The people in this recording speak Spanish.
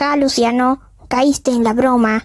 Ja, Luciano, caíste en la broma.